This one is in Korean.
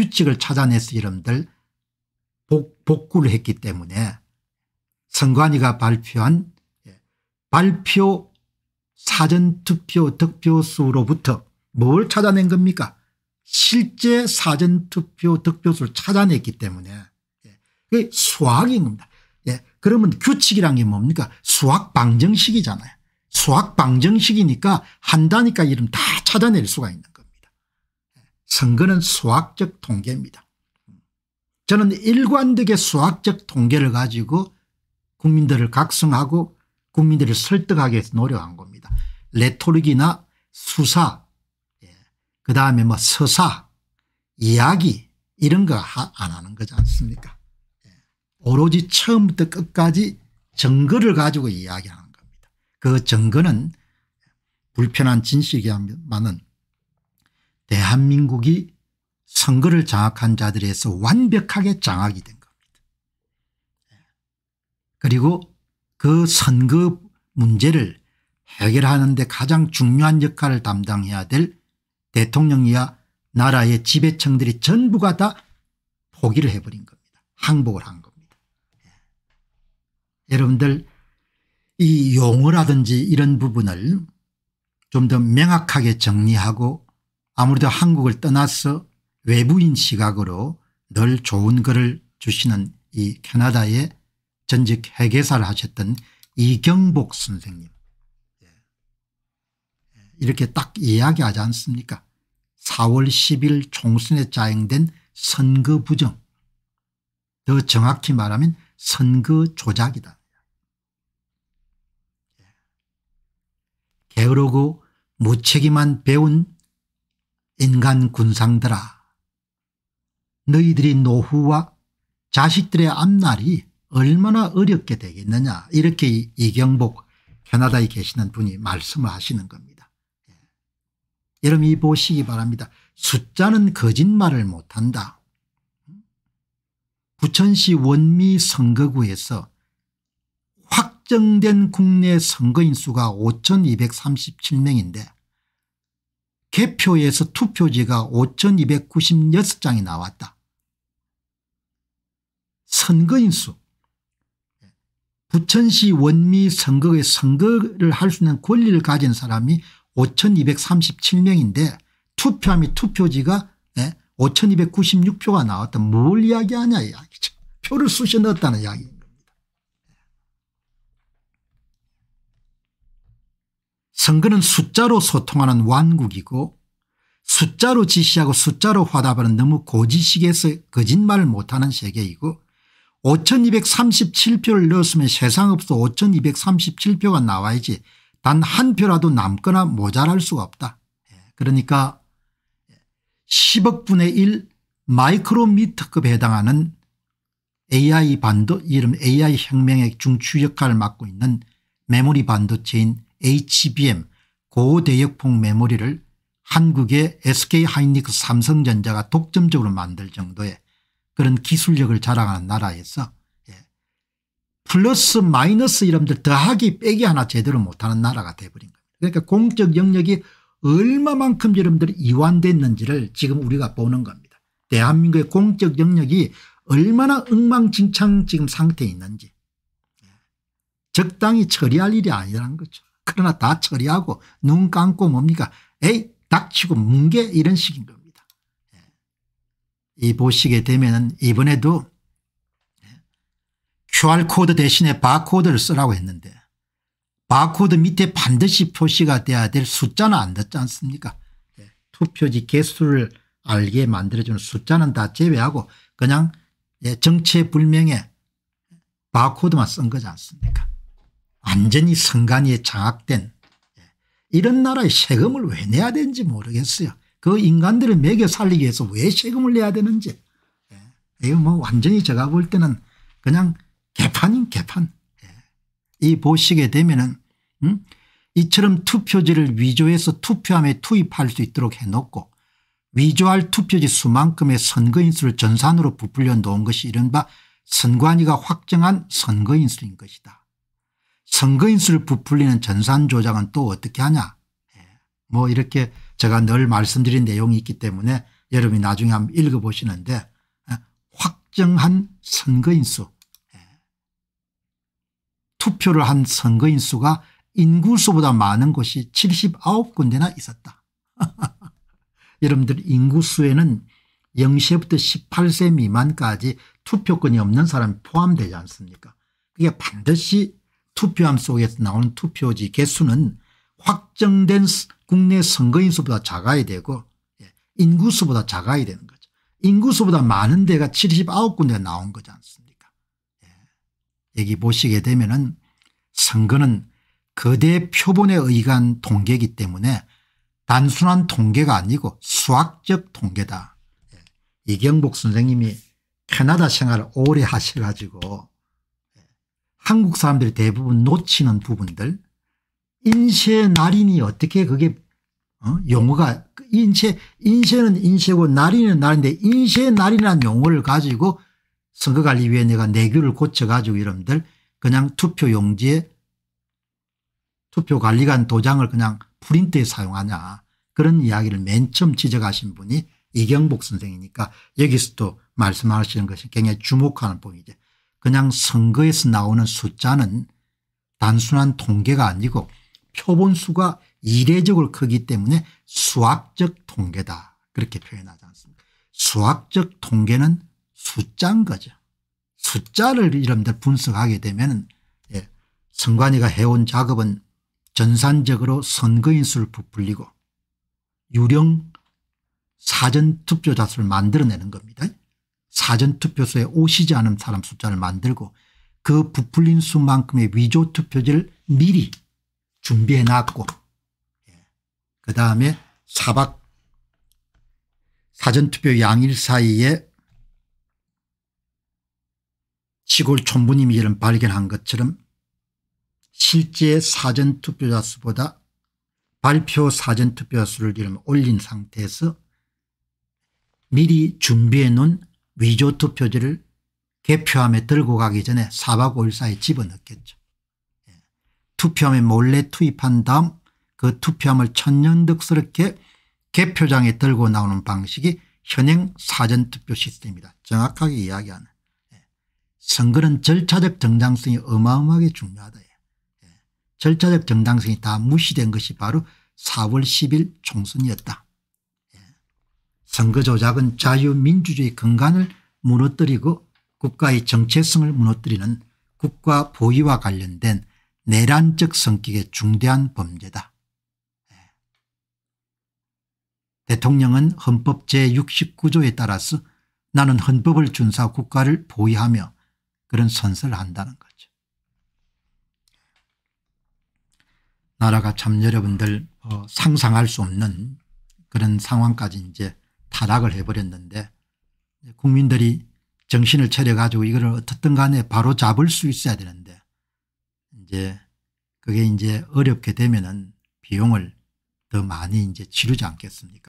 규칙을 찾아내서 이름들 복, 복구를 했기 때문에 선관위가 발표한 예, 발표 사전투표 득표수로부터 뭘 찾아낸 겁니까 실제 사전투표 득표수를 찾아냈기 때문에 예, 그게 수학인 겁니다. 예. 그러면 규칙이란 게 뭡니까 수학 방정식이잖아요. 수학 방정식이니까 한다니까 이름 다 찾아낼 수가 있는 선거는 수학적 통계입니다. 저는 일관되게 수학적 통계를 가지고 국민들을 각성하고 국민들을 설득하기 위해서 노력한 겁니다. 레토릭이나 수사 예. 그다음에 뭐 서사 이야기 이런 거 안 하는 거지 않습니까 예. 오로지 처음부터 끝까지 증거를 가지고 이야기하는 겁니다. 그 증거는 불편한 진실이야만은 대한민국이 선거를 장악한 자들에서 완벽하게 장악이 된 겁니다. 그리고 그 선거 문제를 해결하는 데 가장 중요한 역할을 담당해야 될 대통령이야 나라의 지배층들이 전부가 다 포기를 해버린 겁니다. 항복을 한 겁니다. 예. 여러분들 이 용어라든지 이런 부분을 좀 더 명확하게 정리하고 아무래도 한국을 떠나서 외부인 시각으로 늘 좋은 글을 주시는 이 캐나다의 전직 회계사를 하셨던 이경복 선생님 예. 이렇게 딱 이야기하지 않습니까 4월 10일 총선에 자행된 선거 부정 더 정확히 말하면 선거 조작이다. 예. 게으르고 무책임한 배운 인간 군상들아 너희들이 노후와 자식들의 앞날이 얼마나 어렵게 되겠느냐 이렇게 이경복 캐나다에 계시는 분이 말씀을 하시는 겁니다. 예. 여러분 이 보시기 바랍니다. 숫자는 거짓말을 못한다. 부천시 원미 선거구에서 확정된 국내 선거인수가 5237명인데 개표에서 투표지가 5296장이 나왔다. 선거인수 부천시 원미 선거에 선거를 할 수 있는 권리를 가진 사람이 5237명인데 투표함이 투표지가 5296표가 예, 나왔다. 뭘 이야기하냐 이야기죠. 표를 쑤셔 넣었다는 이야기 선거는 숫자로 소통하는 완국이고 숫자로 지시하고 숫자로 화답하는 너무 고지식에서 거짓말을 못하는 세계이고 5237표를 넣었으면 세상 없어 5237표가 나와야지 단 한 표라도 남거나 모자랄 수가 없다. 예, 그러니까 10억 분의 1 마이크로미터급에 해당하는 AI 반도 이름 AI 혁명의 중추 역할을 맡고 있는 메모리 반도체인 HBM 고대역폭 메모리를 한국의 SK하이닉스 삼성전자가 독점적으로 만들 정도의 그런 기술력을 자랑하는 나라에서 예, 플러스 마이너스 이름들 더하기 빼기 하나 제대로 못하는 나라가 돼버린 겁니다. 그러니까 공적 영역이 얼마만큼 여러분들이 이완됐는지를 지금 우리가 보는 겁니다. 대한민국의 공적 영역이 얼마나 엉망진창 지금 상태에 있는지 예, 적당히 처리할 일이 아니라는 거죠. 그러나 다 처리하고 눈 감고 뭡니까 에이 닥치고 뭉개 이런 식인 겁니다. 예. 이 보시게 되면 이번에도 QR코드 예. 대신에 바코드를 쓰라고 했는데 바코드 밑에 반드시 표시가 돼야 될 숫자는 안 듣지 않습니까 예. 투표지 개수를 알게 만들어주는 숫자는 다 제외하고 그냥 정체불명의 바코드만 쓴 거지 않습니까 완전히 선관위에 장악된 예, 이런 나라에 세금을 왜 내야 되는지 모르겠어요. 그 인간들을 먹여 살리기 위해서 왜 세금을 내야 되는지. 예, 이거 뭐 완전히 제가 볼 때는 그냥 개판인 개판. 예, 이 보시게 되면은 음? 이처럼 투표지를 위조해서 투표함에 투입할 수 있도록 해놓고 위조할 투표지 수만큼의 선거인수를 전산으로 부풀려 놓은 것이 이른바 선관위가 확정한 선거인수인 것이다. 선거인수를 부풀리는 전산 조작은 또 어떻게 하냐 예. 뭐 이렇게 제가 늘 말씀드린 내용이 있기 때문에 여러분이 나중에 한번 읽어보시는데 예. 확정한 선거인수 예. 투표를 한 선거인수가 인구수보다 많은 곳이 79군데나 있었다. 여러분들 인구수에는 0세부터 18세 미만까지 투표권이 없는 사람이 포함되지 않습니까 그게 반드시 투표함 속에서 나오는 투표지 개수는 확정된 국내 선거인수보다 작아야 되고 예, 인구수보다 작아야 되는 거죠. 인구수보다 많은 데가 79군데 나온 거지 않습니까 예. 여기 보시게 되면 은 선거는 거대 표본에 의한 통계이기 때문에 단순한 통계가 아니고 수학적 통계다. 예. 이경복 선생님이 캐나다 생활을 오래 하셔가지고 한국 사람들이 대부분 놓치는 부분들 인쇄 날인이 어떻게 그게 어? 용어가 그 인쇄 인쇄는 인쇄고 날인은 날인데 인쇄 날이라는 용어를 가지고 선거관리위원회가 내규를 고쳐가지고 이름들 그냥 투표용지에 투표관리관 도장을 그냥 프린트에 사용하냐 그런 이야기를 맨 처음 지적하신 분이 이경복 선생이니까 여기서 또 말씀하시는 것이 굉장히 주목하는 부분이죠. 그냥 선거에서 나오는 숫자는 단순한 통계가 아니고 표본수가 이례적으로 크기 때문에 수학적 통계다 그렇게 표현하지 않습니까 수학적 통계는 숫자인 거죠. 숫자를 이름들 분석하게 되면 예, 선관위가 해온 작업은 전산적으로 선거인수를 부풀리고 유령 사전투표자 수를 만들어내는 겁니다. 사전투표소에 오시지 않은 사람 숫자를 만들고 그 부풀린 수만큼의 위조 투표지를 미리 준비해 놨고 예, 그 다음에 사박 사전투표 양일 사이에 시골 촌부님이 이런 발견한 것처럼 실제 사전투표자 수보다 발표 사전투표자 수를 이름 올린 상태에서 미리 준비해 놓은 위조 투표지를 개표함에 들고 가기 전에 4박 5일 사이 에 집어넣겠죠. 예. 투표함에 몰래 투입한 다음 그 투표함을 천연덕스럽게 개표장에 들고 나오는 방식이 현행 사전투표 시스템이다. 정확하게 이야기하는. 예. 선거는 절차적 정당성이 어마어마하게 중요하다. 예. 절차적 정당성이 다 무시된 것이 바로 4월 10일 총선이었다. 선거조작은 자유민주주의 근간을 무너뜨리고 국가의 정체성을 무너뜨리는 국가 보위와 관련된 내란적 성격의 중대한 범죄다. 예. 대통령은 헌법 제69조에 따라서 나는 헌법을 준사 국가를 보위하며 그런 선서를 한다는 거죠. 나라가 참 여러분들 어, 상상할 수 없는 그런 상황까지 이제 타락을 해버렸는데 국민들이 정신을 차려가지고 이걸 어떻든 간에 바로 잡을 수 있어야 되는데 이제 그게 이제 어렵게 되면은 비용을 더 많이 이제 치르지 않겠습니까?